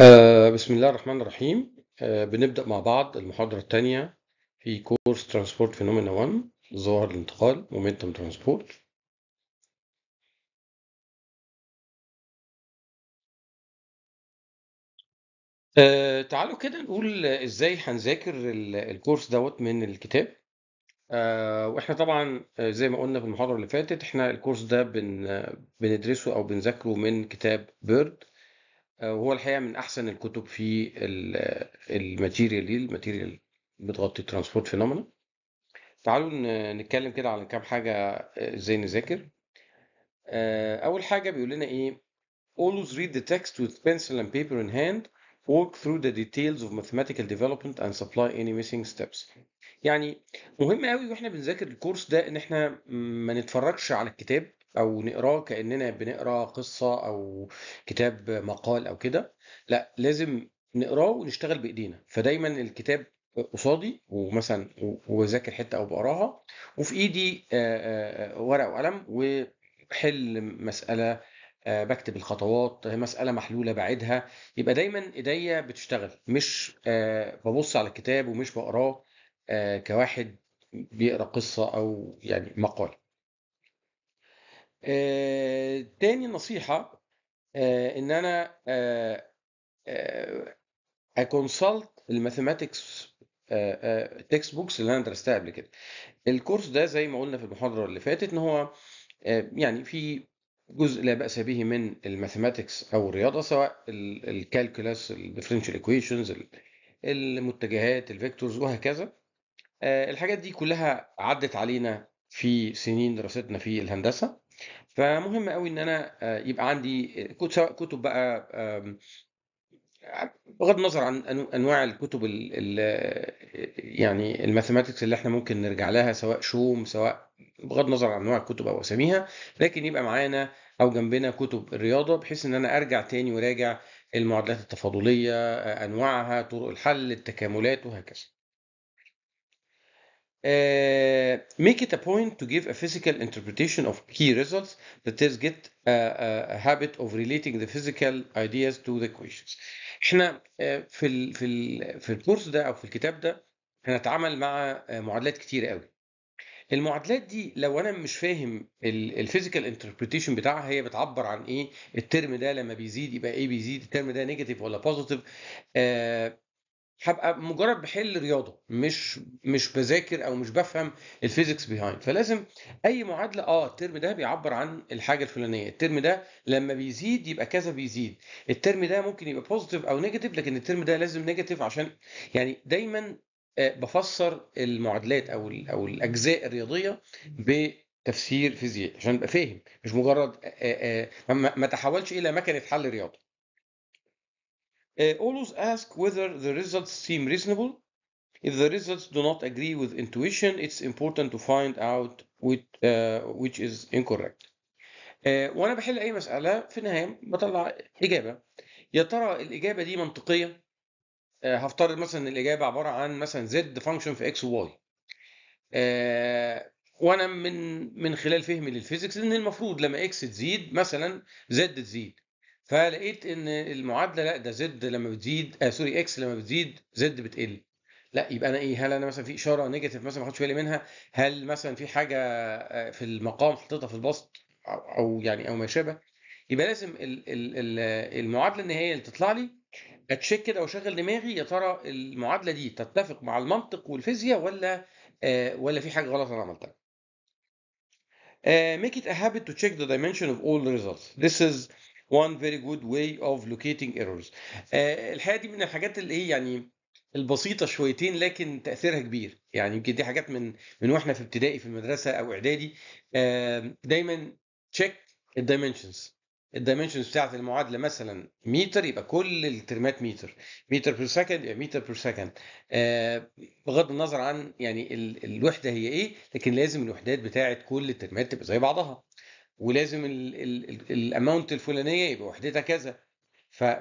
آه بسم الله الرحمن الرحيم آه بنبدأ مع بعض المحاضرة الثانية في كورس ترانسبورت فينومينا 1 ظواهر الانتقال مومنتوم ترانسبورت آه تعالوا كده نقول ازاي هنذاكر الكورس دوت من الكتاب آه واحنا طبعا آه، زي ما قلنا في المحاضرة اللي فاتت احنا الكورس ده بن بندرسه او بنذاكره من كتاب بيرد آه، وهو الحقيقه من احسن الكتب في الماتيريال دي الماتيريال بتغطي ترانسبورت فينومينا تعالوا نتكلم كده على كام حاجه آه، ازاي نذاكر آه، اول حاجه بيقول لنا ايه always read the text with pencil and paper in hand work through the details of mathematical development and supply any missing steps يعني مهم قوي واحنا بنذاكر الكورس ده ان احنا ما نتفرجش على الكتاب او نقراه كاننا بنقرا قصه او كتاب مقال او كده لا لازم نقراه ونشتغل بايدينا فدايما الكتاب قصادي ومثلا وذاكر حته او بقراها وفي ايدي ورقه وقلم وحل مساله بكتب الخطوات مسألة محلولة بعيدها يبقى دايما ايديا بتشتغل مش ببص على الكتاب ومش بقراه كواحد بيقرا قصة أو يعني مقال آه، تاني نصيحة آه، ان انا آه، اكونسلت الماثيماتكس تكست بوكس اللي انا درستها قبل كده الكورس ده زي ما قلنا في المحاضرة اللي فاتت ان هو يعني في جزء لا بأس به من الماثيماتكس أو الرياضة سواء الكالكولاس الديفرنشال ايكويشنز المتجهات الفيكتورز وهكذا الحاجات دي كلها عدت علينا في سنين دراستنا في الهندسة فمهم قوي ان انا آه، يبقى عندي آه، كتب بقى بغض النظر عن انواع الكتب الـ الـ يعني الماثيماتكس اللي احنا ممكن نرجع لها سواء شوم سواء بغض النظر عن انواع الكتب او اساميها لكن يبقى معانا او جنبنا كتب الرياضه بحيث ان انا ارجع تاني وراجع المعادلات التفاضليه آه، انواعها طرق الحل التكاملات وهكذا Uh, make it a point to give a physical interpretation of key results, that is get a, a, a habit of relating the physical ideas to the questions. احنا uh, في ال في ال في الكورس ده او في الكتاب ده هنتعامل مع uh, معادلات كتيره قوي. المعادلات دي لو انا مش فاهم الفيزيكال انتربريتيشن بتاعها هي بتعبر عن ايه الترم ده لما بيزيد يبقى ايه بيزيد الترم ده نيجاتيف ولا بوزيتيف آه uh, هبقى مجرد بحل رياضه مش مش بذاكر او مش بفهم الفيزيكس بيهايند فلازم اي معادله اه الترم ده بيعبر عن الحاجه الفلانيه الترم ده لما بيزيد يبقى كذا بيزيد الترم ده ممكن يبقى بوزيتيف او نيجاتيف لكن الترم ده لازم نيجاتيف عشان يعني دايما آه، بفسر المعادلات او او الاجزاء الرياضيه بتفسير فيزيائي عشان ابقى فاهم مش مجرد آه، آه، ما تحولش الى مكنه حل رياضه Uh, always ask whether the results seem reasonable. If the results do not agree with intuition, it's important to find out which, uh, which is incorrect. Uh, وانا بحل اي مساله في النهايه بطلع اجابه يا ترى الاجابه دي منطقيه uh, هفترض مثلا الاجابه عباره عن مثلا زد فانكشن في اكس وواي uh, وانا من من خلال فهمي للفيزيكس ان المفروض لما اكس تزيد مثلا زد تزيد فلقيت ان المعادله لا ده زد لما بتزيد آه سوري اكس لما بتزيد زد بتقل لا يبقى انا ايه هل انا مثلا في اشاره نيجاتيف مثلا ما اخدش بالي منها هل مثلا في حاجه آه، في المقام حطيتها في البسط او يعني او ما شابه يبقى لازم المعادله النهائيه اللي تطلع لي اتشيك كده واشغل دماغي يا ترى المعادله دي تتفق مع المنطق والفيزياء ولا آه، ولا في حاجه غلط انا عملتها. Uh, make it a habit to check the dimension of all the results. This is one very good way of locating errors آه، الحقيقه دي من الحاجات اللي ايه يعني البسيطه شويتين لكن تاثيرها كبير يعني يمكن دي حاجات من من واحنا في ابتدائي في المدرسه او اعدادي آه، دايما تشيك الدايمنشنز الدايمنشنز بتاعت المعادله مثلا متر يبقى كل الترمات متر متر بير سكند يبقى متر بير سكند بغض النظر عن يعني الوحده هي ايه لكن لازم الوحدات بتاعت كل الترمات تبقى زي بعضها ولازم الاماونت الفلانيه يبقى وحدتها كذا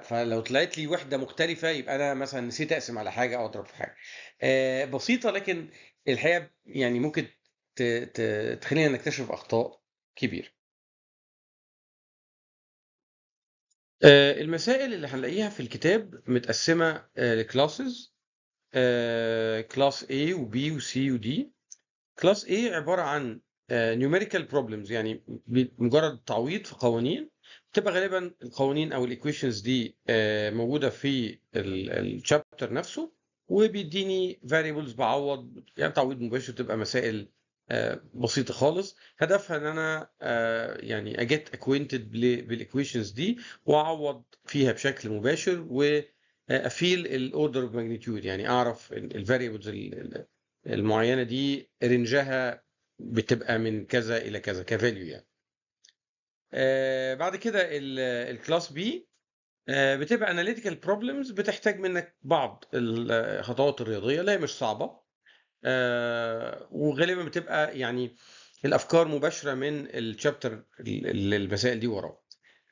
فلو طلعت لي وحده مختلفه يبقى انا مثلا نسيت اقسم على حاجه او اضرب في حاجه آه، بسيطه لكن الحقيقه يعني ممكن تخلينا نكتشف اخطاء كبيره آه، المسائل اللي هنلاقيها في الكتاب متقسمه آه، لكلاسز كلاس A و B و C و D كلاس A عباره عن نيوميريكال آه، بروبلمز يعني مجرد تعويض في قوانين بتبقى غالبا القوانين او الايكويشنز دي آه، موجوده في الشابتر نفسه وبيديني فاريبلز بعوض يعني تعويض مباشر تبقى مسائل آه، بسيطه خالص هدفها ان انا يعني اجيت اكوينتد بالايكويشنز دي واعوض فيها بشكل مباشر وافيل الاوردر اوف ماجنتيود يعني اعرف الفاريبلز المعينه دي رنجها بتبقى من كذا الى كذا كفاليو يعني آه، بعد كده الكلاس آه، بي بتبقى اناليتيكال بروبلمز بتحتاج منك بعض الخطوات الرياضيه لا هي مش صعبه آه، وغالبا بتبقى يعني الافكار مباشره من الشابتر المسائل دي وراه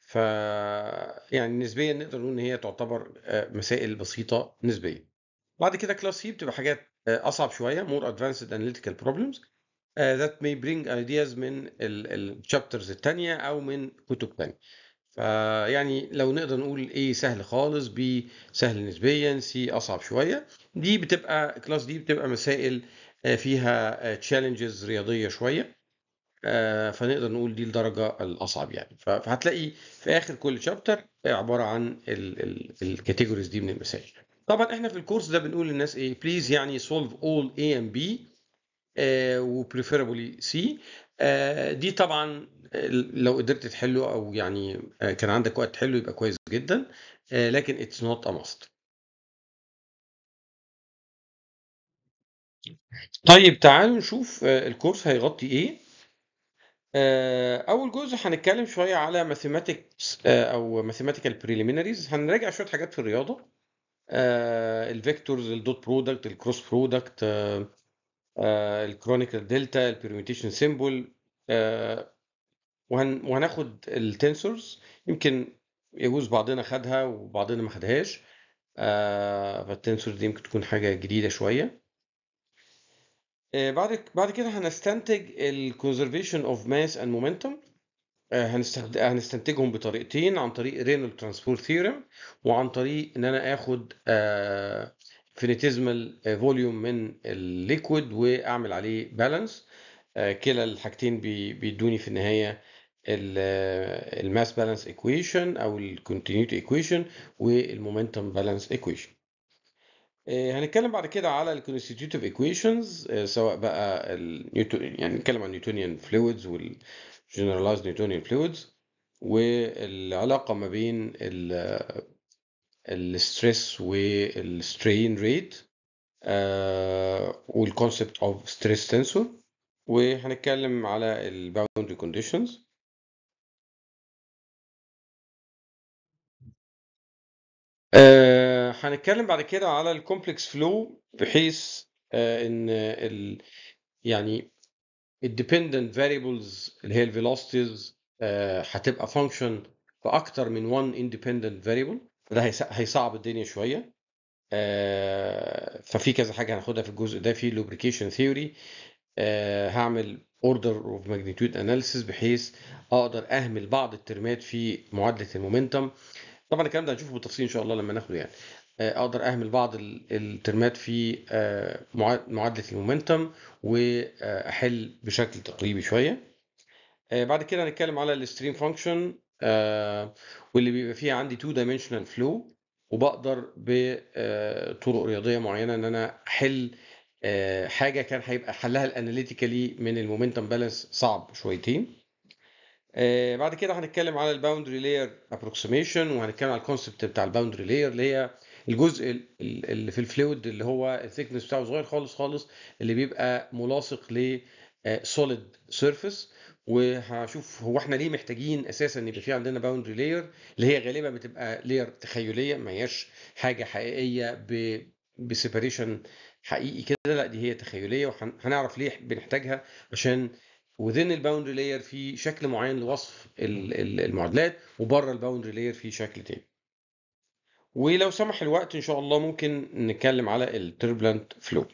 ف يعني نسبيا نقدر نقول ان هي تعتبر مسائل بسيطه نسبيا بعد كده كلاس سي بتبقى حاجات اصعب شويه مور ادفانسد اناليتيكال بروبلمز Uh, that may bring ideas من الشابترز التانية او من كتب ثانيه يعني لو نقدر نقول A سهل خالص B سهل نسبيا C اصعب شويه دي بتبقى كلاس دي بتبقى مسائل uh, فيها تشالنجز uh, رياضيه شويه فنقدر نقول دي الدرجه الاصعب يعني فهتلاقي في اخر كل شابتر عباره عن الكاتيجوريز دي من المسائل طبعا احنا في الكورس ده بنقول للناس ايه بليز يعني سولف اول اي ام بي آه، وبريفيرابلي آه، سي دي طبعا آه، لو قدرت تحله او يعني كان عندك وقت تحله يبقى كويس جدا لكن اتس نوت ا ماست طيب تعالوا نشوف الكورس هيغطي ايه اول جزء هنتكلم شويه على ماثيماتكس او ماثيماتيكال بريليميناريز هنراجع شويه حاجات في الرياضه الفيكتورز الدوت برودكت الكروس برودكت آه، الكرونيكال دلتا البيرميتيشن سيمبل آه، وهن وهناخد التنسورز يمكن يجوز بعضنا خدها وبعضنا ما خدهاش آه، فالتنسور دي يمكن تكون حاجه جديده شويه بعد بعد كده هنستنتج الكونزرفيشن اوف ماس اند مومنتوم هنستنتجهم بطريقتين عن طريق رينولد ترانسبور ثيرم وعن طريق ان انا اخد فينيتيزمال فوليوم من الليكويد واعمل عليه بالانس آه، كلا الحاجتين بيدوني في النهايه الماس بالانس ايكويشن او الكونتينيوتي ايكويشن والمومنتم بالانس ايكويشن هنتكلم بعد كده على الكونستيتيوتيف ايكويشنز آه، سواء بقى النيوتن يعني نتكلم عن نيوتونيان فلويدز والجنرالايزد نيوتونيان فلويدز والعلاقه ما بين الستريس والسترين ريت والكونسبت اوف ستريس سنسور وهنتكلم على الباوندري آه، كونديشنز هنتكلم بعد كده على الكومبلكس فلو بحيث uh, ان ال يعني الديبندنت فاريبلز اللي هي الفيلوسيتيز آه، هتبقى فانكشن في اكتر من one independent variable فده هيصعب الدنيا شويه آه، ففي كذا حاجه هناخدها في الجزء ده في لوبريكيشن ثيوري آه، هعمل اوردر اوف ماجنتيود اناليسيس بحيث اقدر اهمل بعض الترمات في معادله المومنتم طبعا الكلام ده هنشوفه بالتفصيل ان شاء الله لما ناخده يعني آه، اقدر اهمل بعض الترمات في معادله المومنتم واحل بشكل تقريبي شويه بعد كده هنتكلم على الستريم فانكشن آه، واللي بيبقى فيه عندي تو دايمنشنال فلو وبقدر بطرق آه، رياضيه معينه ان انا احل آه، حاجه كان هيبقى حلها الاناليتيكالي من المومنتم بالانس صعب شويتين بعد كده هنتكلم على الباوندري لاير ابروكسيميشن وهنتكلم على الكونسبت بتاع الباوندري لاير اللي هي الجزء اللي في الفلويد اللي هو الثيكنس بتاعه صغير خالص خالص اللي بيبقى ملاصق ل سوليد سيرفيس وهشوف هو احنا ليه محتاجين اساسا ان يبقى في عندنا باوندري لاير اللي هي غالبا بتبقى لاير تخيليه ما هياش حاجه حقيقيه ب بسيبريشن حقيقي كده لا دي هي تخيليه وهنعرف ليه بنحتاجها عشان وذين الباوندري لاير في شكل معين لوصف المعادلات وبره الباوندري لاير في شكل تاني ولو سمح الوقت ان شاء الله ممكن نتكلم على التربلنت فلو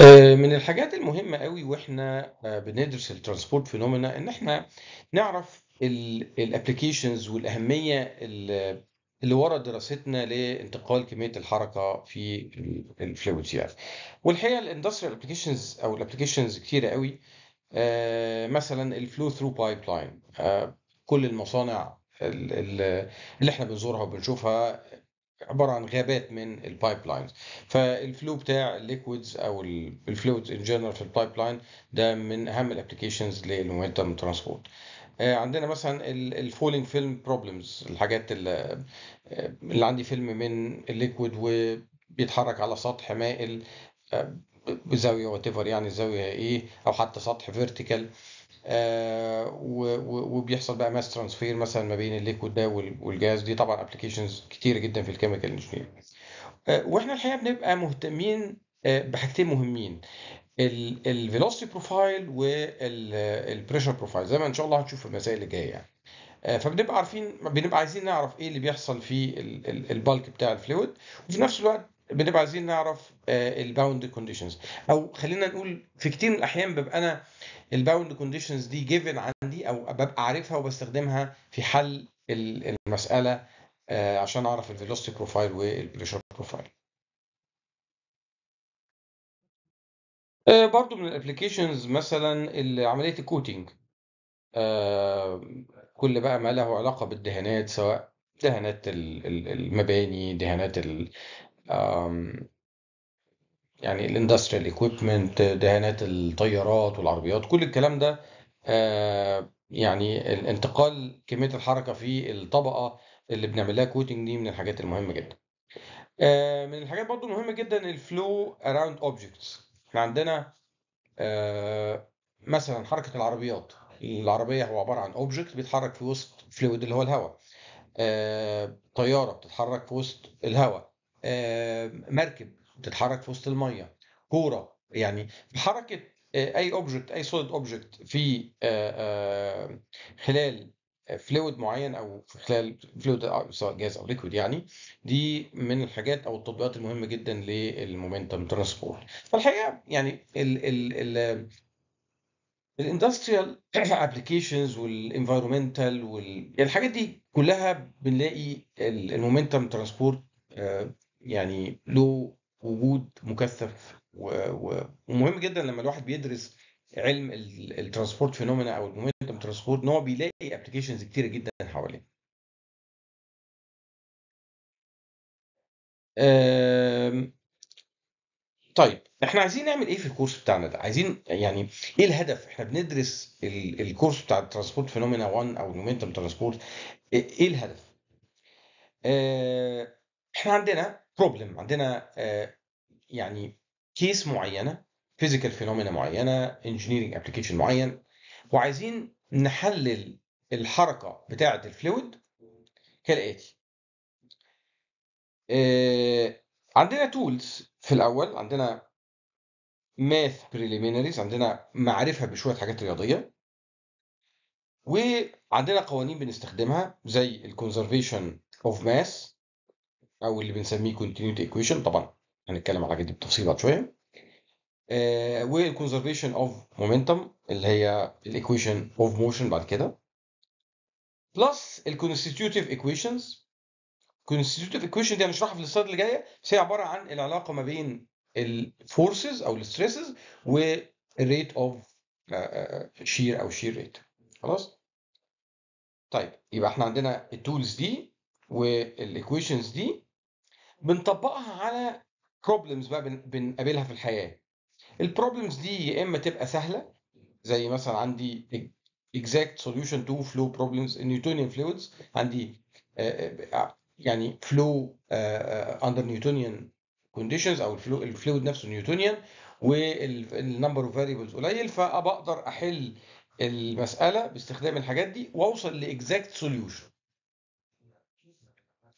آه، من الحاجات المهمة قوي واحنا بندرس الترانسبورت فينومينا ان احنا نعرف الابلكيشنز والاهمية اللي ورا دراستنا لانتقال كمية الحركة في الفلويد يعني. والحقيقة الاندستريال ابلكيشنز او الابلكيشنز كتيرة قوي آه، مثلا الفلو ثرو بايب لاين كل المصانع اللي احنا بنزورها وبنشوفها عباره عن غابات من البايب لاينز فالفلو بتاع الليكويدز او الفلويدز ان جنرال في البايب لاين ده من اهم الابلكيشنز للمومنتم ترانسبورت عندنا مثلا الفولينج فيلم بروبلمز الحاجات اللي, آه، اللي عندي فيلم من الليكويد وبيتحرك على سطح مائل بزاويه آه، وات يعني الزاويه ايه او حتى سطح فيرتيكال آه، وبيحصل بقى ماس ترانسفير مثلا ما بين الليكويد ده والجاز دي طبعا ابلكيشنز كتير جدا في الكيميكال انجينير آه، واحنا الحقيقه بنبقى مهتمين آه، بحاجتين مهمين الفيلوسيتي بروفايل والبريشر بروفايل زي ما ان شاء الله هتشوف في المسائل اللي جايه يعني فبنبقى عارفين بنبقى عايزين نعرف ايه اللي بيحصل في البالك بتاع الفلويد وفي نفس الوقت بنبقى عايزين نعرف آه، الباوند كونديشنز او خلينا نقول في كتير من الاحيان ببقى انا الباوند كونديشنز دي جيفن عندي او ببقى عارفها وبستخدمها في حل المساله آه، عشان اعرف الفيلوستي بروفايل والبريشر بروفايل برضو من الابلكيشنز مثلا عمليه الكوتينج آه، كل بقى ما له علاقه بالدهانات سواء دهانات المباني دهانات يعني الاندستريال ايكويبمنت دهانات الطيارات والعربيات كل الكلام ده آه، يعني الانتقال كميه الحركه في الطبقه اللي بنعمل لها كوتنج دي من الحاجات المهمه جدا آه، من الحاجات برضو المهمه جدا الفلو اراوند اوبجكتس احنا عندنا آه، مثلا حركه العربيات العربيه هو عباره عن اوبجكت بيتحرك في وسط فلويد اللي هو الهواء طياره بتتحرك في وسط الهواء مركب تتحرك في وسط الميه كوره يعني حركه آه، اي اوبجكت اي سوليد اوبجكت في آه، آه، خلال فلويد معين او في خلال فلويد سواء جاز او ليكويد يعني دي من الحاجات او التطبيقات المهمه جدا للمومنتم ترانسبورت فالحقيقه يعني ال الاندستريال ابلكيشنز والانفايرمنتال والحاجات دي كلها بنلاقي المومنتم ترانسبورت يعني له وجود مكثف ومهم جدا لما الواحد بيدرس علم الترانسبورت فينومينا او المومنتوم ترانسبورت ان هو بيلاقي ابلكيشنز كتيره جدا حواليه. طيب احنا عايزين نعمل ايه في الكورس بتاعنا ده؟ عايزين يعني ايه الهدف؟ احنا بندرس الكورس بتاع الترانسبورت فينومينا 1 او المومنتوم ترانسبورت ايه الهدف؟ آه، احنا عندنا بروبلم عندنا آه، يعني كيس معينه فيزيكال فينومينا معينه انجينيرنج ابلكيشن معين وعايزين نحلل الحركه بتاعه الفلويد كالاتي آه، عندنا تولز في الاول عندنا ماث بريليمينريز عندنا معرفه بشويه حاجات رياضيه وعندنا قوانين بنستخدمها زي الكونزرفيشن اوف ماس او اللي بنسميه كونتينيوتي ايكويشن طبعا هنتكلم على الحاجات دي بالتفصيل بعد شويه والكونزرفيشن اوف مومنتم اللي هي الايكويشن اوف موشن بعد كده بلس الكونستيتيوتيف ايكويشنز الكونستيتيوتيف ايكويشن دي هنشرحها في السلايد اللي جايه بس هي عباره عن العلاقه ما بين الفورسز او الستريسز والريت اوف شير او شير ريت خلاص طيب يبقى احنا عندنا التولز دي والايكويشنز دي بنطبقها على بروبلمز بقى بنقابلها في الحياه البروبلمز دي يا اما تبقى سهله زي مثلا عندي اكزاكت سوليوشن تو فلو بروبلمز نيوتونيان فلويدز عندي يعني فلو اندر نيوتونيان كونديشنز او الفلويد نفسه نيوتونيان والنمبر اوف فاريبلز قليل فبقدر احل المساله باستخدام الحاجات دي واوصل لاكزاكت سوليوشن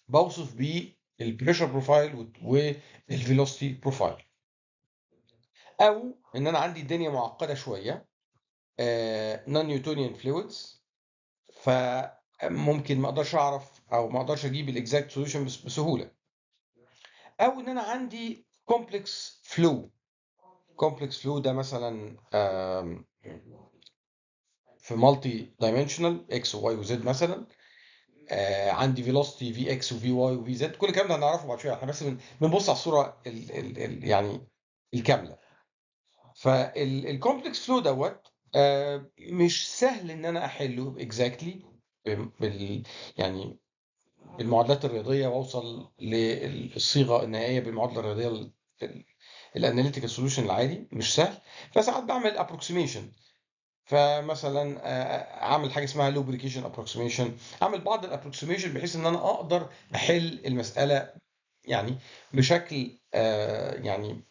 بوصف بيه البريشر بروفايل والفيلوسيتي بروفايل او ان انا عندي الدنيا معقده شويه نون نيوتونيان فلويدز فممكن ما اقدرش اعرف او ما اقدرش اجيب الاكزاكت سوليوشن بسهوله او ان انا عندي كومبلكس فلو كومبلكس فلو ده مثلا في مالتي دايمنشنال اكس وواي وزد مثلا آه عندي فيلوستي في اكس وفي واي وفي زد كل الكلام ده هنعرفه بعد شويه احنا بس بنبص على الصوره ال ال ال يعني الكامله فالكومبلكس فلو دوت آه مش سهل ان انا احله اكزاكتلي بال يعني بالمعادلات الرياضيه واوصل للصيغه النهائيه بالمعادله الرياضيه الاناليتيكال سوليوشن العادي مش سهل فساعات بعمل ابروكسيميشن فمثلا آه، آه، اعمل حاجه اسمها لوبريكيشن ابروكسيميشن اعمل بعض الابروكسيميشن بحيث ان انا اقدر احل المساله يعني بشكل آه، يعني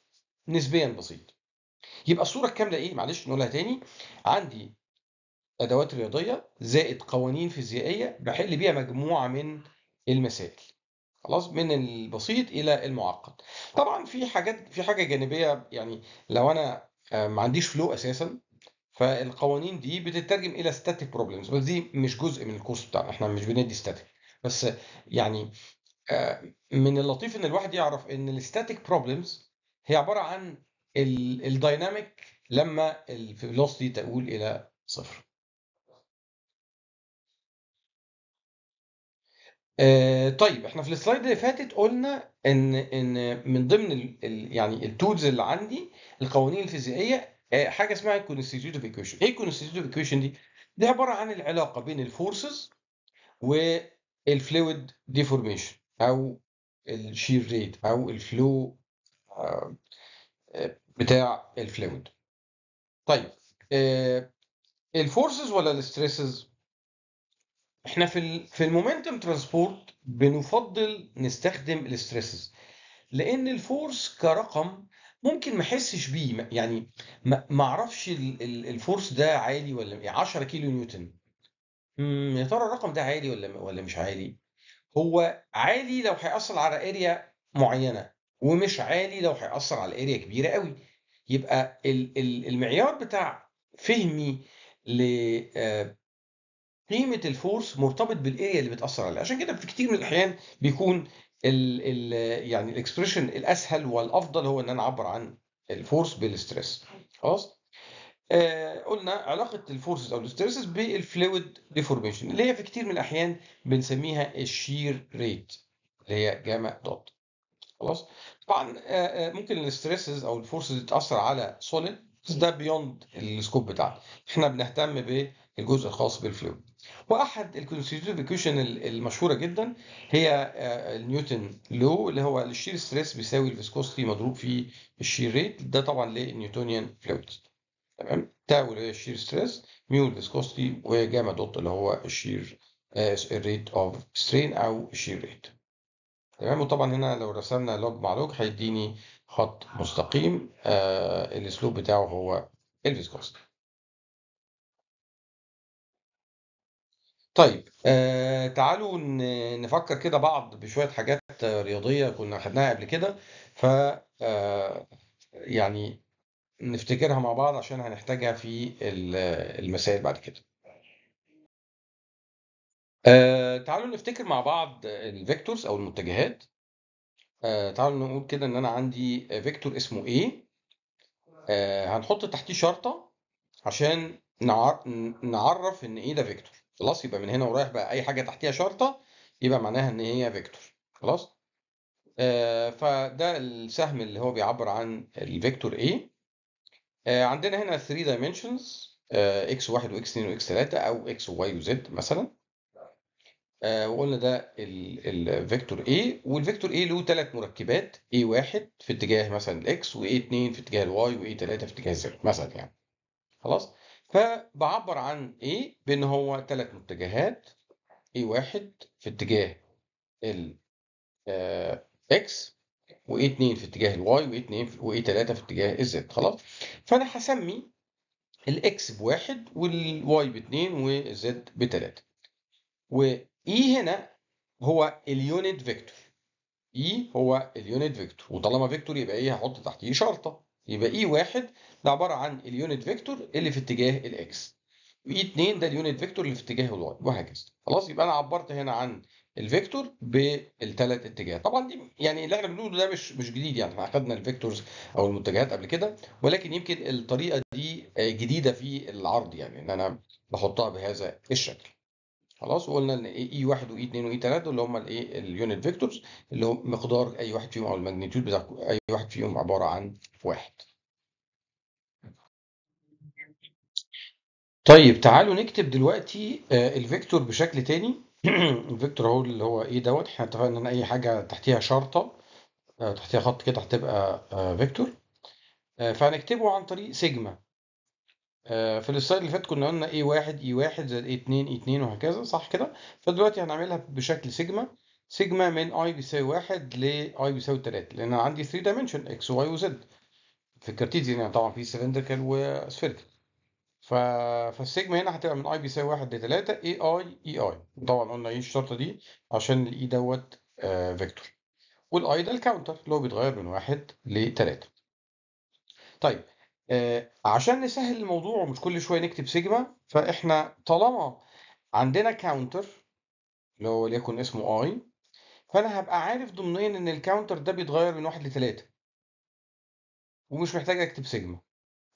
نسبيا بسيط يبقى الصوره الكامله ايه معلش نقولها تاني عندي ادوات رياضيه زائد قوانين فيزيائيه بحل بيها مجموعه من المسائل خلاص من البسيط الى المعقد طبعا في حاجات في حاجه جانبيه يعني لو انا ما عنديش فلو اساسا فالقوانين دي بتترجم الى ستاتيك بروبلمز بس دي مش جزء من الكورس بتاعنا احنا مش بندي ستاتيك بس يعني آه، من اللطيف ان الواحد يعرف ان الستاتيك بروبلمز هي عباره عن الدايناميك لما الفيلوسيتي تقول الى صفر آه، طيب احنا في السلايد اللي فاتت قلنا ان ان من ضمن ال يعني التولز اللي عندي القوانين الفيزيائيه آه، حاجه اسمها كونستيتيوتيف ايكويشن ايه الكونستيتيوتيف ايكويشن دي دي عباره عن العلاقه بين الفورسز والفلويد ديفورميشن او الشير ريت او الفلو آه، آه، بتاع الفلويد طيب الفورسز ولا الستريسز احنا في في المومنتم ترانسبورت بنفضل نستخدم الستريسز لان الفورس كرقم ممكن ما احسش بيه يعني ما اعرفش الفورس ده عالي ولا 10 يعني كيلو نيوتن يا ترى الرقم ده عالي ولا ولا مش عالي هو عالي لو هيأثر على اريا معينه ومش عالي لو هيأثر على اريا كبيره قوي يبقى المعيار بتاع فهمي ل آه، قيمه الفورس مرتبط بالاريا اللي بتاثر عليها عشان كده في كتير من الاحيان بيكون ال ال يعني الاكسبريشن الاسهل والافضل هو ان انا اعبر عن الفورس بالستريس خلاص آه قلنا علاقه الفورسز او الستريسز بالفلويد ديفورميشن اللي هي في كتير من الاحيان بنسميها الشير ريت اللي هي جاما دوت خلاص طبعا آه, آه، ممكن الستريسز او الفورسز تاثر على سوليد ده بيوند السكوب بتاعنا احنا بنهتم بالجزء الخاص بالفلويد واحد الكونستيتيوشن المشهوره جدا هي آه، نيوتن لو اللي هو الشير ستريس بيساوي الفيسكوستي مضروب في الشير ريت ده طبعا للنيوتونيان فلويد تمام تاو اللي هي الشير ستريس ميو الفيسكوستي وجاما دوت اللي هو الشير آه، الريت اوف سترين او الشير ريت تمام وطبعا هنا لو رسمنا لوج مع لوج هيديني خط مستقيم آه السلوب بتاعه هو الفيسكوستي طيب آه تعالوا نفكر كده بعض بشويه حاجات رياضيه كنا خدناها قبل كده ف آه، يعني نفتكرها مع بعض عشان هنحتاجها في المسائل بعد كده آه تعالوا نفتكر مع بعض الفيكتورز او المتجهات آه تعالوا نقول كده ان انا عندي فيكتور اسمه ايه آه هنحط تحتيه شرطه عشان نعرف ان ايه ده فيكتور خلاص يبقى من هنا ورايح بقى اي حاجه تحتيها شرطه يبقى معناها ان هي فيكتور خلاص آه فده السهم اللي هو بيعبر عن الفيكتور A آه عندنا هنا 3 dimensions آه 1 واكس 2 واكس وx3 او x واي وزد مثلا آه وقلنا ده الفيكتور A والفيكتور A له ثلاث مركبات A1 في اتجاه مثلا x و A2 في اتجاه y و A3 في اتجاه z مثلا يعني خلاص فبعبر عن ايه بان هو ثلاث متجهات اي واحد في اتجاه ال اكس آه، واي اتنين في اتجاه الواي واي اتنين واي تلاته في اتجاه الزد خلاص فانا هسمي الاكس بواحد والواي باتنين والزد بتلاته واي e هنا هو اليونت فيكتور اي هو اليونت فيكتور وطالما فيكتور يبقى ايه هحط تحتيه شرطه يبقى اي e واحد ده عباره عن اليونت فيكتور اللي في اتجاه الاكس اي 2 ده اليونت فيكتور اللي في اتجاه الواي وهكذا خلاص يبقى انا عبرت هنا عن الفيكتور بالثلاث اتجاهات طبعا دي يعني اللي احنا بنقوله ده مش مش جديد يعني احنا اخذنا الفيكتورز او المتجهات قبل كده ولكن يمكن الطريقه دي آه، جديده في العرض يعني ان انا بحطها بهذا الشكل خلاص وقلنا ان إيه، اي 1 واي 2 واي 3 اللي هم الايه اليونت فيكتورز اللي هم مقدار اي واحد فيهم او الماجنتيود بتاع اي واحد فيهم عباره عن واحد طيب تعالوا نكتب دلوقتي آه، الفيكتور بشكل تاني الفيكتور اهو اللي هو ايه دوت احنا اتفقنا ان اي حاجه تحتيها شرطه آه، تحتيها خط كده هتبقى آه، فيكتور فهنكتبه عن طريق سيجما في السلايد اللي فات كنا قلنا اي واحد اي e واحد زائد اي اتنين اي اتنين وهكذا صح كده فدلوقتي هنعملها بشكل سيجما سيجما من اي بيساوي واحد ل اي بيساوي تلاتة لان انا عندي 3 دايمنشن اكس واي وزد في الكارتيزيان يعني طبعا في سلندركال وسفيركال ف... فالسيجما هنا هتبقى من اي بيساوي 1 ل 3 اي اي اي اي طبعا قلنا ايه الشرطه دي عشان الاي e دوت آه فيكتور والاي ده الكاونتر اللي هو بيتغير من 1 ل 3 طيب آه عشان نسهل الموضوع ومش كل شويه نكتب سيجما فاحنا طالما عندنا كاونتر اللي هو ليكن اسمه اي فانا هبقى عارف ضمنيا ان الكاونتر ده بيتغير من 1 ل 3 ومش محتاج اكتب سيجما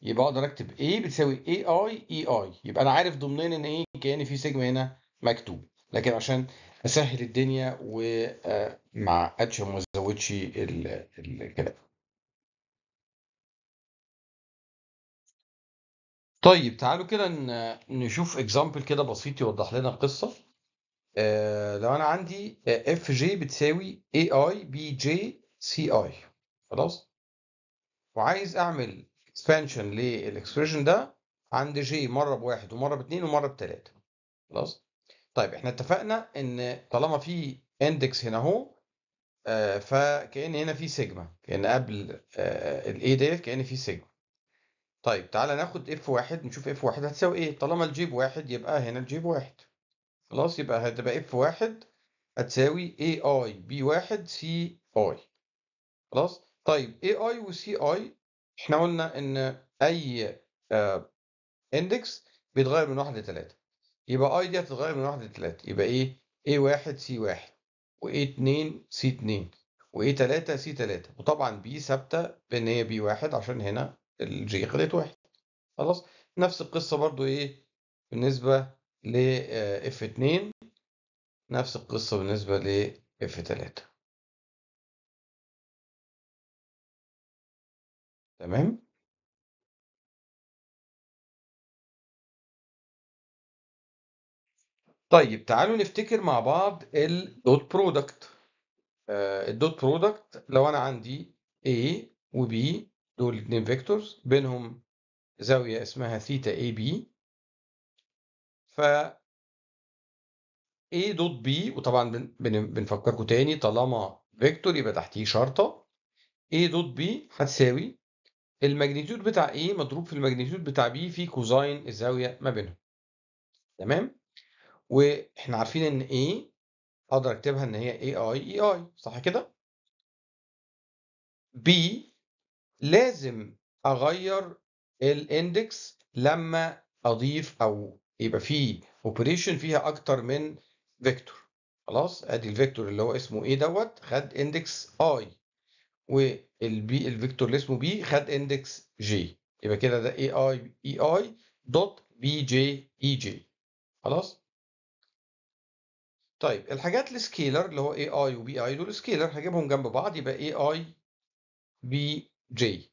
يبقى اقدر اكتب A بتساوي اي اي اي يبقى انا عارف ضمنيا ان ايه كان في سيجما هنا مكتوب لكن عشان اسهل الدنيا وما آه، اعقدش وما ازودش الكلام طيب تعالوا كده نشوف اكزامبل كده بسيط يوضح لنا القصه آه لو انا عندي اف آه، جي بتساوي اي اي بي جي سي اي خلاص وعايز اعمل اكسبانشن للاكسبريشن ده عند جي مره بواحد ومره باثنين ومره بثلاثه خلاص طيب احنا اتفقنا ان طالما في اندكس هنا اهو آه، فكان هنا في سيجما كان قبل آه، الاي ديت كان في سيجما طيب تعالى ناخد اف واحد نشوف اف واحد هتساوي ايه طالما الجي بواحد يبقى هنا الجي بواحد خلاص يبقى هتبقى اف واحد هتساوي اي اي بي واحد سي اي خلاص طيب اي اي وسي اي احنا قلنا ان اي اندكس آه، بيتغير من واحد لتلاته يبقى اي دي هتتغير من واحد لتلاته يبقى ايه اي واحد سي واحد واي اتنين سي اتنين واي تلاتة سي تلاتة وطبعا بي ثابتة بان هي بي واحد عشان هنا الجي خدت واحد خلاص نفس القصة برضو ايه بالنسبة ل اف آه، اتنين نفس القصة بالنسبة ل اف تلاتة تمام؟ طيب تعالوا نفتكر مع بعض الدوت برودكت آه الدوت برودكت لو انا عندي A و B دول اتنين فيكتورز بينهم زاوية اسمها ثيتا AB بي ف A دوت B وطبعا بنفكركم تاني طالما فيكتور يبقى تحتيه شرطة A دوت B هتساوي الماجنيتيود بتاع A مضروب في الماجنيتيود بتاع B في كوزاين الزاوية ما بينهم تمام واحنا عارفين ان A اقدر اكتبها ان هي اي اي اي اي صح كده B لازم اغير الاندكس لما اضيف او يبقى فيه اوبريشن فيها اكتر من فيكتور خلاص ادي الفيكتور اللي هو اسمه ايه دوت خد اندكس اي البي الفيكتور اللي اسمه بي خد اندكس جي يبقى كده ده اي اي اي اي دوت بي جي اي جي خلاص طيب الحاجات السكيلر اللي هو اي اي وبي اي دول سكيلر هجيبهم جنب بعض يبقى اي اي بي جي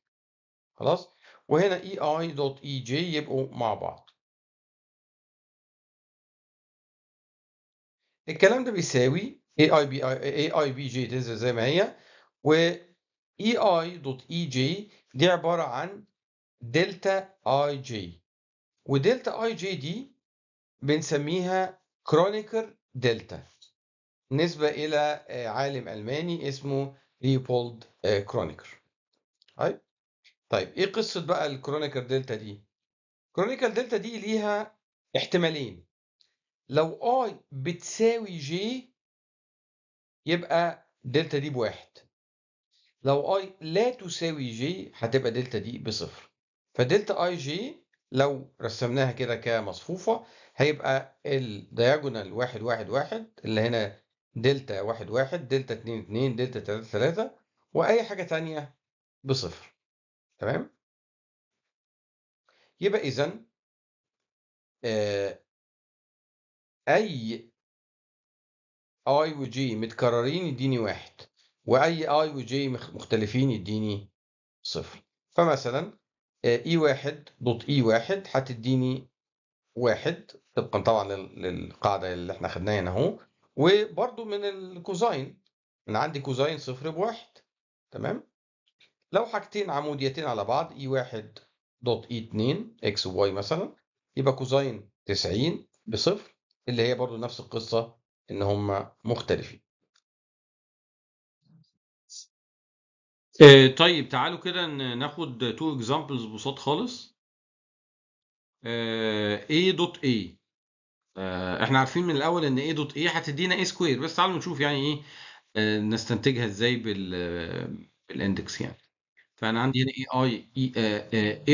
خلاص وهنا اي e اي دوت اي e جي يبقوا مع بعض الكلام ده بيساوي اي اي بي اي اي بي جي تنزل زي ما هي و اي اي دوت اي جي دي عباره عن دلتا اي جي ودلتا اي جي دي بنسميها كرونيكر دلتا نسبه الى عالم الماني اسمه ليوبولد كرونيكر طيب ايه قصه بقى الكرونيكر دلتا دي كرونيكر دلتا دي ليها احتمالين لو اي بتساوي جي يبقى دلتا دي بواحد لو اي لا تساوي جي هتبقى دلتا دي بصفر فدلتا اي جي لو رسمناها كده كمصفوفة هيبقى الدياجونال واحد واحد واحد اللي هنا دلتا واحد واحد دلتا اتنين اتنين دلتا تلاتة تلاتة وأي حاجة تانية بصفر تمام يبقى إذا آه، أي I وجي متكررين يديني واحد واي اي وجي مختلفين يديني صفر فمثلا اي آه، e واحد دوت اي e واحد هتديني واحد طبقا طبعا للقاعده اللي احنا خدناها هنا اهو وبرده من الكوزاين انا عندي كوزاين صفر بواحد تمام لو حاجتين عموديتين على بعض اي e واحد دوت اي 2 اكس وواي مثلا يبقى كوزاين 90 بصفر اللي هي برضو نفس القصه ان هم مختلفين آه، طيب تعالوا كده ناخد تو اكزامبلز بساط خالص آه، A دوت A آه، احنا عارفين من الاول ان A دوت A هتدينا A سكوير بس تعالوا نشوف يعني ايه نستنتجها ازاي بال بالاندكس يعني فانا عندي هنا اي اي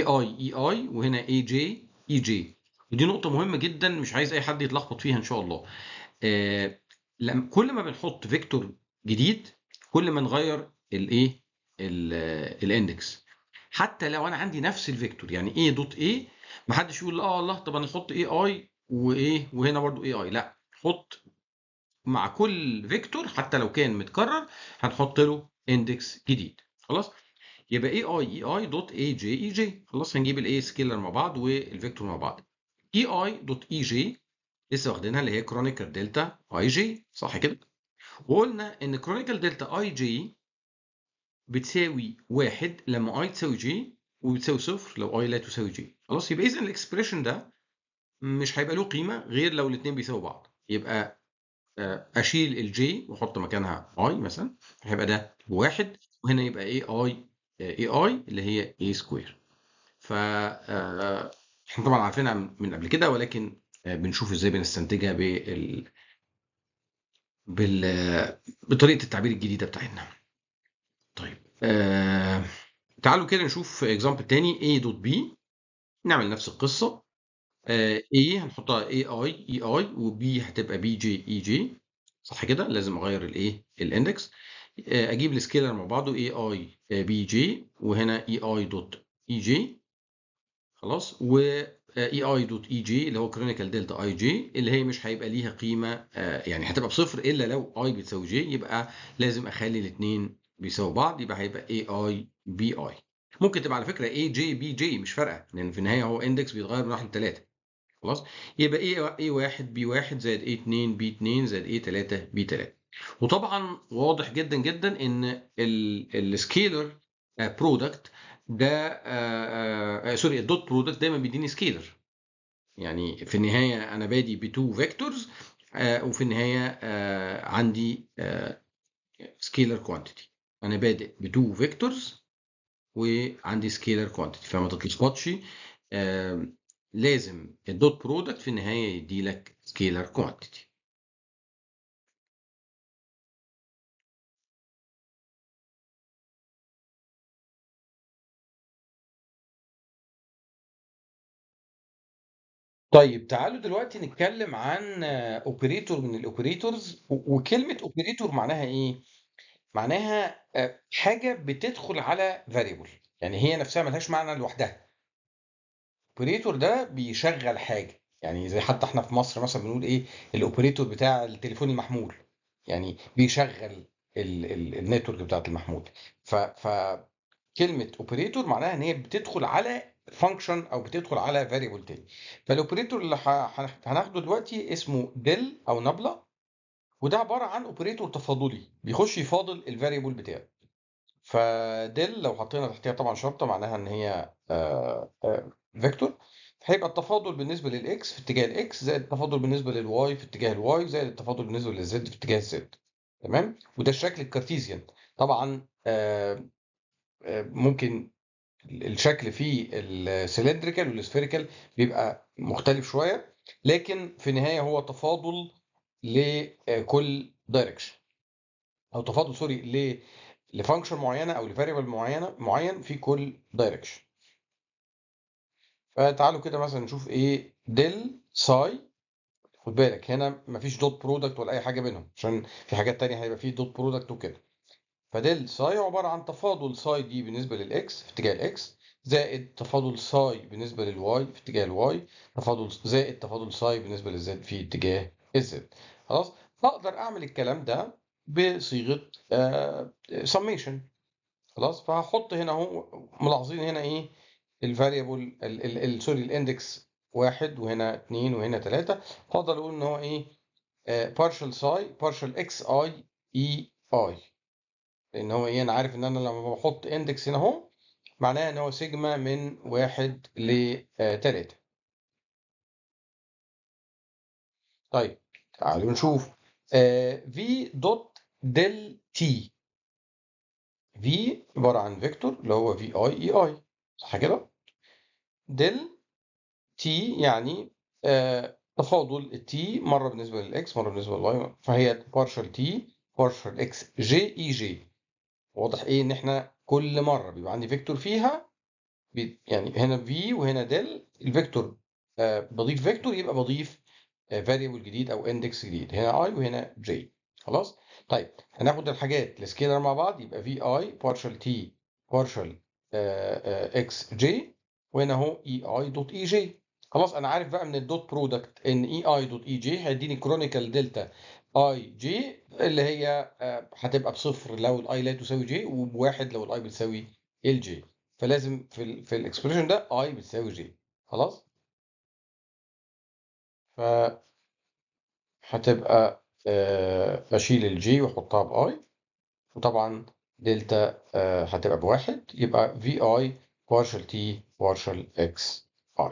اي اي وهنا اي جي اي جي ودي نقطه مهمه جدا مش عايز اي حد يتلخبط فيها ان شاء الله كل ما بنحط فيكتور جديد كل ما نغير الايه آه، الاندكس حتى لو انا عندي نفس الفيكتور يعني ايه دوت ايه محدش يقول اه الله طب انا احط اي اي وايه وهنا برضو اي اي لا حط مع كل فيكتور حتى لو كان متكرر هنحط له اندكس جديد خلاص يبقى اي اي اي اي دوت اي جي اي جي خلاص هنجيب الاي سكيلر مع بعض والفيكتور مع بعض اي اي دوت اي e جي لسه واخدينها اللي هي كرونيكال دلتا اي جي صح كده وقلنا ان كرونيكال دلتا اي جي بتساوي واحد لما i تساوي j وبتساوي صفر لو i لا تساوي j خلاص يبقى اذا الاكسبريشن ده مش هيبقى له قيمه غير لو الاثنين بيساووا بعض يبقى آه، اشيل j واحط مكانها i مثلا هيبقى ده واحد وهنا يبقى اي آه، اي اي اي اللي هي اي سكوير ف آه، احنا طبعا عارفينها من قبل كده ولكن بنشوف ازاي بنستنتجها بال بال بطريقه التعبير الجديده بتاعتنا آه، تعالوا كده نشوف اكزامبل تاني A دوت B نعمل نفس القصة آه، A هنحطها i e i و b هتبقى b j e j صح كده لازم اغير الايه الاندكس آه، اجيب السكيلر مع بعضه a i b j وهنا e i دوت e j خلاص و اي اي دوت اي جي اللي هو كرونيكال دلتا اي جي اللي هي مش هيبقى ليها قيمه يعني هتبقى بصفر الا لو اي بتساوي جي يبقى لازم اخلي الاثنين بيساووا بعض يبقى هيبقى اي اي بي اي ممكن تبقى على فكره اي جي بي جي مش فارقه لان في النهايه هو اندكس بيتغير من واحد لثلاثه خلاص يبقى اي اي 1 بي 1 زائد اي 2 بي 2 زائد اي 3 بي 3 وطبعا واضح جدا جدا ان السكيلر برودكت ده آه، آه، سوري الدوت برودكت دايما بيديني سكيلر يعني في النهايه انا بادي ب 2 فيكتورز آه، وفي النهايه عندي سكيلر كوانتيتي انا بادئ ب2 فيكتورز وعندي سكيلر كوانتيتي فما تتلخبطش لازم الدوت برودكت في النهايه يدي لك سكيلر كوانتيتي طيب تعالوا دلوقتي نتكلم عن اوبريتور آه، من الاوبريتورز وكلمه اوبريتور معناها ايه معناها آه، حاجه بتدخل على فاريبل يعني هي نفسها ملهاش معنى لوحدها الاوبريتور ده بيشغل حاجه يعني زي حتى احنا في مصر مثلا بنقول ايه الاوبريتور بتاع التليفون المحمول يعني بيشغل النتورك بتاعه المحمول ف, ف كلمه اوبريتور معناها ان هي بتدخل على فانكشن او بتدخل على فاريبل تاني فالاوبريتور اللي هناخده دلوقتي اسمه ديل او نبله وده عباره عن اوبريتور تفاضلي بيخش يفاضل الفاريبل بتاعه فديل لو حطينا تحتها طبعا شرطه معناها ان هي فيكتور آه، آه، هيبقى التفاضل بالنسبه للاكس في اتجاه الاكس زائد التفاضل بالنسبه للواي في اتجاه الواي زائد التفاضل بالنسبه للزد في اتجاه الزد تمام وده الشكل الكارتيزيان طبعا آآ آه، آآ ممكن الشكل في السلندريكال والسفيريكال بيبقى مختلف شويه لكن في النهايه هو تفاضل لكل آه، دايركشن او تفاضل سوري ل لفانكشن معينه او لفاريبل معينه معين في كل دايركشن فتعالوا كده مثلا نشوف ايه ديل ساي خد بالك هنا مفيش دوت برودكت ولا اي حاجه بينهم عشان في حاجات تانية هيبقى فيه دوت برودكت وكده فديل ساي عباره عن تفاضل ساي دي بالنسبه للاكس في اتجاه الاكس زائد تفاضل ساي بالنسبه للواي في اتجاه الواي تفاضل زائد تفاضل ساي بالنسبه للزد في اتجاه الزد خلاص فاقدر اعمل الكلام ده بصيغه سميشن آه، خلاص فهحط هنا اهو ملاحظين هنا ايه الفاريبل سوري الاندكس واحد وهنا اثنين وهنا ثلاثه فاقدر اقول ان هو ايه بارشل ساي بارشل اكس اي اي اي لان هو ايه انا عارف ان انا لما بحط اندكس هنا اهو معناها ان هو سيجما من واحد لثلاثه آه، طيب تعالوا نشوف في دوت ديل تي في عباره عن فيكتور اللي هو في اي اي اي صح كده ديل تي يعني تفاضل آه، تفاضل t مره بالنسبه للاكس مره بالنسبه للواي فهي بارشال تي بارشال اكس جي اي جي واضح ايه ان احنا كل مره بيبقى عندي فيكتور فيها يعني هنا في وهنا دل الفيكتور آه، بضيف فيكتور يبقى بضيف فاريبل جديد او اندكس جديد هنا اي وهنا جي خلاص طيب هناخد الحاجات السكيلر مع بعض يبقى في اي بارشال تي بارشال اكس جي وهنا اهو اي اي دوت اي جي خلاص انا عارف بقى من الدوت برودكت ان اي اي دوت اي جي هيديني كرونيكال دلتا اي جي اللي هي آه، هتبقى بصفر لو الاي لا تساوي جي وبواحد لو الاي بتساوي الجي فلازم في ال في الاكسبريشن ده اي بتساوي جي خلاص هتبقى آه، بشيل الجي واحطها باي وطبعا دلتا آه، هتبقى بواحد يبقى في اي بارشل تي بارشل اكس اي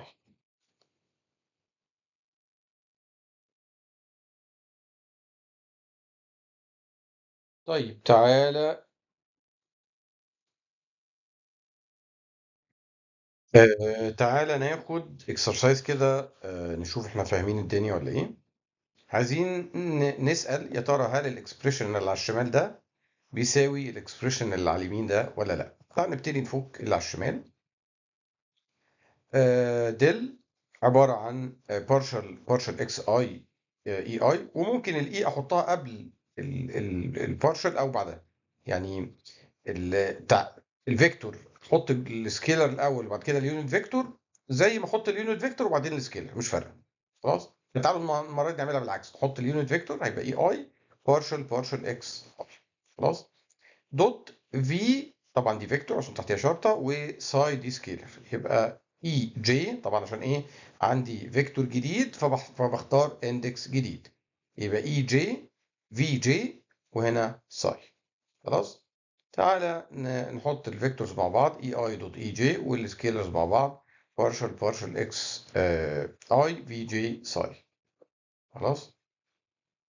طيب تعالى آآ آه، تعالَ ناخد اكسرسايز كده آه، نشوف إحنا فاهمين الدنيا ولا إيه، عايزين نسأل يا ترى هل الاكسبريشن اللي على الشمال ده بيساوي الاكسبريشن اللي على اليمين ده ولا لأ؟ فنبتدي نفُك اللي على الشمال. دل آه، عبارة عن اكس اي اي اي وممكن الاي e أحطها قبل البارشال أو بعدها، يعني ال الفيكتور حط السكيلر الاول وبعد كده اليونت فيكتور زي ما احط اليونت فيكتور وبعدين السكيلر مش فارقه خلاص تعالوا المره دي نعملها بالعكس نحط اليونت فيكتور هيبقى اي اي بارشل بارشل اكس خلاص دوت في طبعا دي فيكتور عشان تحتيها شرطه وساي دي سكيلر يبقى اي e جي طبعا عشان ايه عندي فيكتور جديد فبختار اندكس جديد يبقى اي جي في جي وهنا ساي خلاص تعالى نحط الفيكتورز مع بعض اي اي دوت اي جي والسكيلرز مع بعض بارشل بارشل اكس اي في جي ساي خلاص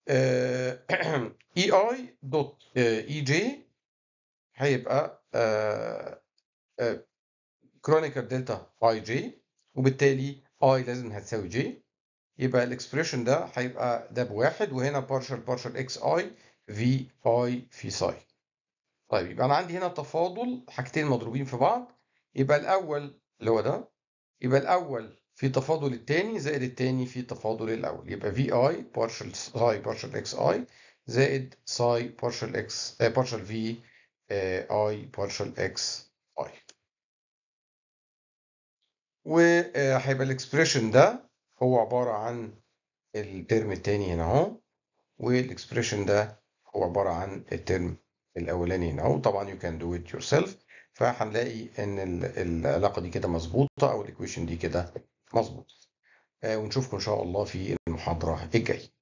اي اي دوت اي جي هيبقى كرونيكال دلتا اي جي وبالتالي اي لازم هتساوي جي يبقى الاكسبريشن ده هيبقى ده بواحد وهنا بارشل بارشل اكس اي في اي في ساي طيب يبقى انا عندي هنا تفاضل حاجتين مضروبين في بعض يبقى الاول اللي هو ده يبقى الاول في تفاضل الثاني زائد الثاني في تفاضل الاول يبقى في اي بارشل ساي بارشل اكس اي زائد ساي بارشل اكس بارشل في اي بارشل اكس اي وهيبقى الاكسبريشن ده هو عباره عن الترم الثاني هنا اهو والاكسبريشن ده هو عباره عن الترم الاولاني هنا اهو طبعا يو كان دو ات يور سيلف فهنلاقي ان العلاقه دي كده مظبوطه او الايكويشن دي كده مظبوطه آه، ونشوفكم ان شاء الله في المحاضره الجايه